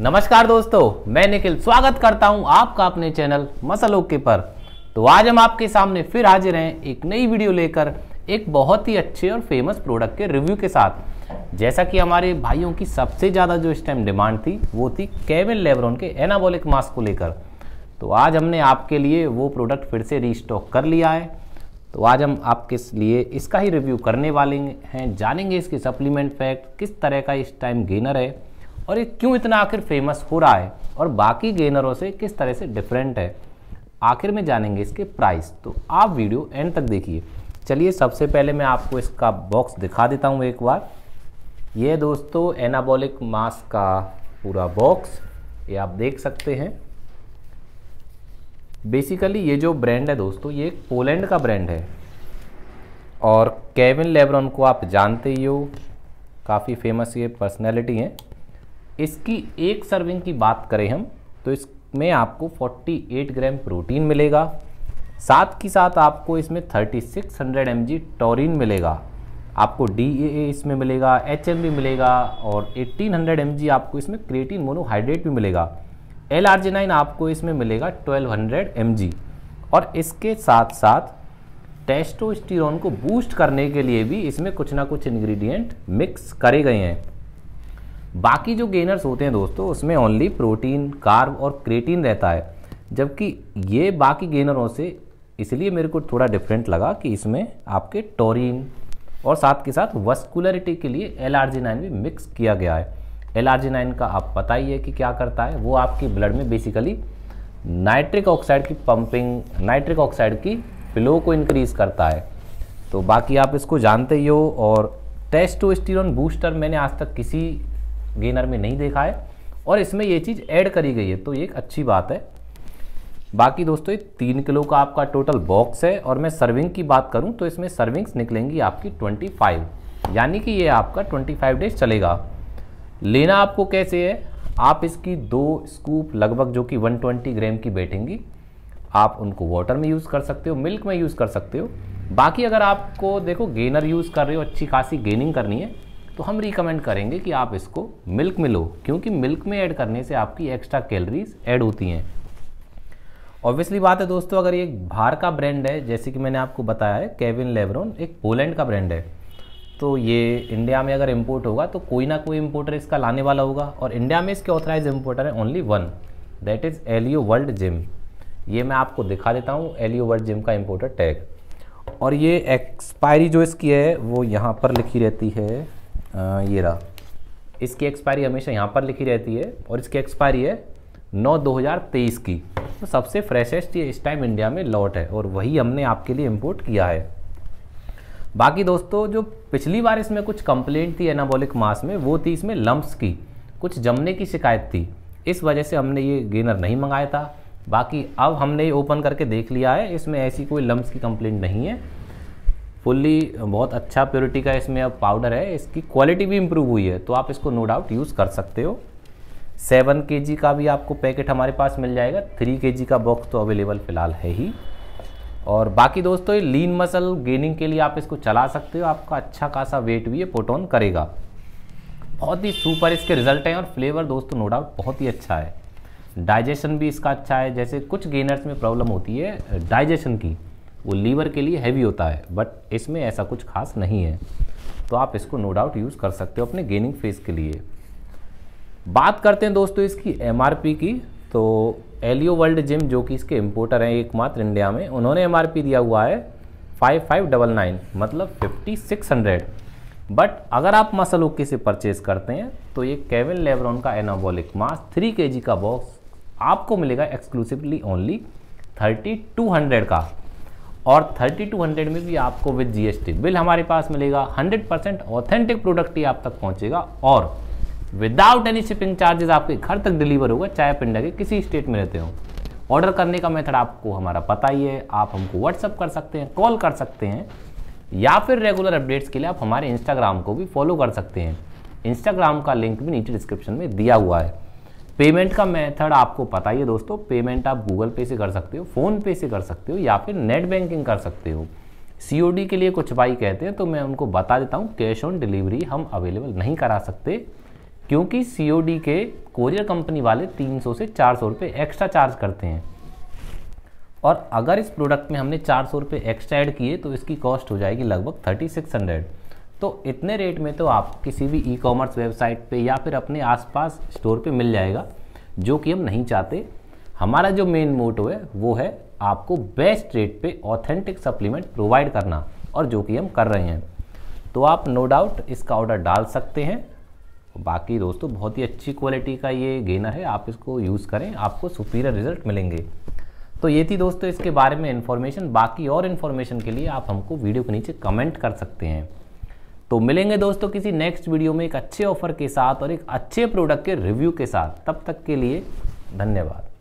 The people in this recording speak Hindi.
नमस्कार दोस्तों मैं निखिल स्वागत करता हूं आपका अपने चैनल मसल ओके पर तो आज हम आपके सामने फिर हाजिर हैं एक नई वीडियो लेकर एक बहुत ही अच्छे और फेमस प्रोडक्ट के रिव्यू के साथ जैसा कि हमारे भाइयों की सबसे ज़्यादा जो इस टाइम डिमांड थी वो थी केविन लेबरॉन के एनाबोलिक मास्क को लेकर तो आज हमने आपके लिए वो प्रोडक्ट फिर से रीस्टॉक कर लिया है तो आज हम आपके लिए इसका ही रिव्यू करने वाले हैं जानेंगे इसके सप्लीमेंट फैक्ट किस तरह का इस टाइम गेनर है और ये क्यों इतना आखिर फेमस हो रहा है और बाकी गेनरों से किस तरह से डिफरेंट है आखिर में जानेंगे इसके प्राइस तो आप वीडियो एंड तक देखिए चलिए सबसे पहले मैं आपको इसका बॉक्स दिखा देता हूँ एक बार ये दोस्तों एनाबॉलिक मास्क का पूरा बॉक्स ये आप देख सकते हैं बेसिकली ये जो ब्रांड है दोस्तों ये एक पोलैंड का ब्रांड है और केविन लेबरन को आप जानते ही हो काफ़ी फेमस ये पर्सनैलिटी हैं इसकी एक सर्विंग की बात करें हम तो इसमें आपको 48 ग्राम प्रोटीन मिलेगा साथ ही साथ आपको इसमें 3600 सिक्स टॉरिन मिलेगा आपको डी इसमें मिलेगा एच मिलेगा और 1800 हंड्रेड आपको इसमें क्रिएटिन मोनोहाइड्रेट भी मिलेगा एल आपको इसमें मिलेगा 1200 हंड्रेड और इसके साथ साथ टेस्टोस्टिरोन को बूस्ट करने के लिए भी इसमें कुछ ना कुछ इंग्रेडिएंट मिक्स करे गए हैं बाकी जो गेनर्स होते हैं दोस्तों उसमें ओनली प्रोटीन कार्ब और क्रेटीन रहता है जबकि ये बाकी गेनरों से इसलिए मेरे को थोड़ा डिफरेंट लगा कि इसमें आपके टोरिन और साथ के साथ वस्कुलरिटी के लिए एल भी मिक्स किया गया है एल का आप पता ही है कि क्या करता है वो आपकी ब्लड में बेसिकली नाइट्रिक ऑक्साइड की पंपिंग नाइट्रिक ऑक्साइड की फ्लो को इंक्रीज़ करता है तो बाकी आप इसको जानते ही हो और टेस्टोस्टेरोन बूस्टर मैंने आज तक किसी गेनर में नहीं देखा है और इसमें ये चीज़ ऐड करी गई है तो ये एक अच्छी बात है बाकी दोस्तों ये तीन किलो का आपका टोटल बॉक्स है और मैं सर्विंग की बात करूँ तो इसमें सर्विंग्स निकलेंगी आपकी ट्वेंटी फाइव यानी कि ये आपका ट्वेंटी फाइव डेज चलेगा लेना आपको कैसे है आप इसकी दो स्कूप लगभग जो कि वन ट्वेंटी ग्राम की बैठेंगी आप उनको वाटर में यूज़ कर सकते हो मिल्क में यूज़ कर सकते हो बाकी अगर आपको देखो गेनर यूज़ कर रहे हो अच्छी खासी गेनिंग करनी है तो हम रिकमेंड करेंगे कि आप इसको मिल्क में लो क्योंकि मिल्क में ऐड करने से आपकी एक्स्ट्रा कैलोरीज ऐड होती हैं ऑब्वियसली बात है दोस्तों अगर ये बाहर का ब्रांड है जैसे कि मैंने आपको बताया है केविन लेब्रोन एक पोलैंड का ब्रांड है तो ये इंडिया में अगर इम्पोर्ट होगा तो कोई ना कोई इम्पोर्टर इसका लाने वाला होगा और इंडिया में इसके ऑथराइज इम्पोर्टर है ओनली वन दैट इज़ एलियो वर्ल्ड जिम ये मैं आपको दिखा देता हूँ एलियो वर्ल्ड जिम का इम्पोर्टर टैग और ये एक्सपायरी जो इसकी है वो यहाँ पर लिखी रहती है ये रहा इसकी एक्सपायरी हमेशा यहाँ पर लिखी रहती है और इसकी एक्सपायरी है नौ दो हज़ार तेईस की तो सबसे फ्रेशेस्ट ये इस टाइम इंडिया में लॉट है और वही हमने आपके लिए इम्पोर्ट किया है बाकी दोस्तों जो पिछली बार इसमें कुछ कंप्लेंट थी एनाबोलिक मास में वो थी इसमें लम्ब्स की कुछ जमने की शिकायत थी इस वजह से हमने ये गेनर नहीं मंगाया था बाकी अब हमने ये ओपन करके देख लिया है इसमें ऐसी कोई लम्ब्स की कंप्लेंट नहीं है फुल्ली बहुत अच्छा प्योरिटी का इसमें अब पाउडर है इसकी क्वालिटी भी इम्प्रूव हुई है तो आप इसको नो डाउट यूज़ कर सकते हो सेवन के का भी आपको पैकेट हमारे पास मिल जाएगा थ्री के का बॉक्स तो अवेलेबल फ़िलहाल है ही और बाकी दोस्तों ये लीन मसल गेनिंग के लिए आप इसको चला सकते हो आपका अच्छा खासा वेट भी ये पोटोन करेगा बहुत ही सुपर इसके रिजल्ट हैं और फ्लेवर दोस्तों नो डाउट बहुत ही अच्छा है डाइजेशन भी इसका अच्छा है जैसे कुछ गेनर्स में प्रॉब्लम होती है डाइजेशन की वो लीवर के लिए हैवी होता है बट इसमें ऐसा कुछ खास नहीं है तो आप इसको नो डाउट यूज़ कर सकते हो अपने गेनिंग फेस के लिए बात करते हैं दोस्तों इसकी एम की तो एलियो वर्ल्ड जिम जो कि इसके इम्पोर्टर हैं एकमात्र इंडिया में उन्होंने एम दिया हुआ है फाइव फाइव डबल नाइन मतलब फिफ्टी सिक्स हंड्रेड बट अगर आप मसल ओके से परचेज करते हैं तो ये केविन लेबरॉन का एनाबॉलिक मास थ्री के का बॉक्स आपको मिलेगा exclusively only thirty two hundred का और 3200 में भी आपको विद जीएसटी बिल हमारे पास मिलेगा 100 परसेंट ऑथेंटिक प्रोडक्ट ही आप तक पहुंचेगा और विदाउट एनी शिपिंग चार्जेस आपके घर तक डिलीवर होगा चाहे पिंडा के किसी स्टेट में रहते हो ऑर्डर करने का मेथड आपको हमारा पता ही है आप हमको व्हाट्सअप कर सकते हैं कॉल कर सकते हैं या फिर रेगुलर अपडेट्स के लिए आप हमारे इंस्टाग्राम को भी फॉलो कर सकते हैं इंस्टाग्राम का लिंक भी नीचे डिस्क्रिप्शन में दिया हुआ है पेमेंट का मेथड आपको पता ही है दोस्तों पेमेंट आप गूगल पे से कर सकते हो फ़ोन पे से कर सकते हो या फिर नेट बैंकिंग कर सकते हो सी के लिए कुछ भाई कहते हैं तो मैं उनको बता देता हूँ कैश ऑन डिलीवरी हम अवेलेबल नहीं करा सकते क्योंकि सी के कोरियर कंपनी वाले 300 से 400 सौ एक्स्ट्रा चार्ज करते हैं और अगर इस प्रोडक्ट में हमने चार सौ एक्स्ट्रा ऐड किए तो इसकी कॉस्ट हो जाएगी लगभग हंड्रेड तो इतने रेट में तो आप किसी भी ई कॉमर्स वेबसाइट पे या फिर अपने आसपास स्टोर पे मिल जाएगा जो कि हम नहीं चाहते हमारा जो मेन मोटो है वो है आपको बेस्ट रेट पे ऑथेंटिक सप्लीमेंट प्रोवाइड करना और जो कि हम कर रहे हैं तो आप नो डाउट इसका ऑर्डर डाल सकते हैं बाकी दोस्तों बहुत ही अच्छी क्वालिटी का ये गेनर है आप इसको यूज़ करें आपको सुपीरियर रिजल्ट मिलेंगे तो ये थी दोस्तों इसके बारे में इन्फॉर्मेशन बाकी और इन्फॉर्मेशन के लिए आप हमको वीडियो के नीचे कमेंट कर सकते हैं तो मिलेंगे दोस्तों किसी नेक्स्ट वीडियो में एक अच्छे ऑफर के साथ और एक अच्छे प्रोडक्ट के रिव्यू के साथ तब तक के लिए धन्यवाद